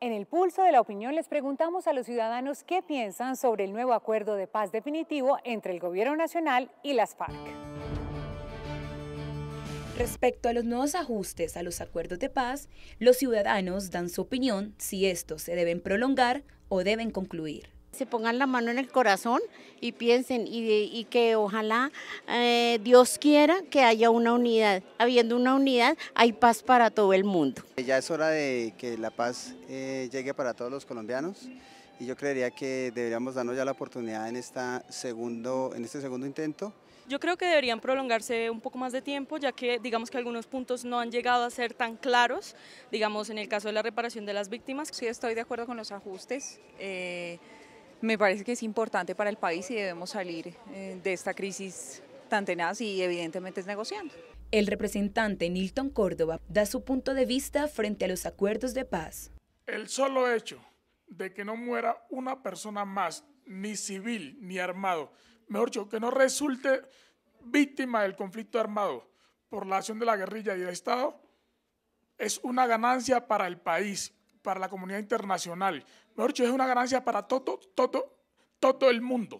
En el pulso de la opinión les preguntamos a los ciudadanos qué piensan sobre el nuevo acuerdo de paz definitivo entre el Gobierno Nacional y las FARC. Respecto a los nuevos ajustes a los acuerdos de paz, los ciudadanos dan su opinión si estos se deben prolongar o deben concluir. Se pongan la mano en el corazón y piensen y, que ojalá eh, Dios quiera que haya una unidad. Habiendo una unidad hay paz para todo el mundo. Eh, ya es hora de que la paz eh, llegue para todos los colombianos y yo creería que deberíamos darnos ya la oportunidad en, segundo, en este segundo intento. Yo creo que deberían prolongarse un poco más de tiempo, ya que digamos que algunos puntos no han llegado a ser tan claros, digamos en el caso de la reparación de las víctimas. Sí, estoy de acuerdo con los ajustes me parece que es importante para el país y debemos salir eh, de esta crisis tan tenaz y evidentemente es negociando. El representante Nilton Córdoba da su punto de vista frente a los acuerdos de paz. El solo hecho de que no muera una persona más, ni civil ni armado, mejor dicho, que no resulte víctima del conflicto armado por la acción de la guerrilla y el Estado, es una ganancia para el país, para la comunidad internacional. Mejor es una ganancia para todo, todo, todo el mundo.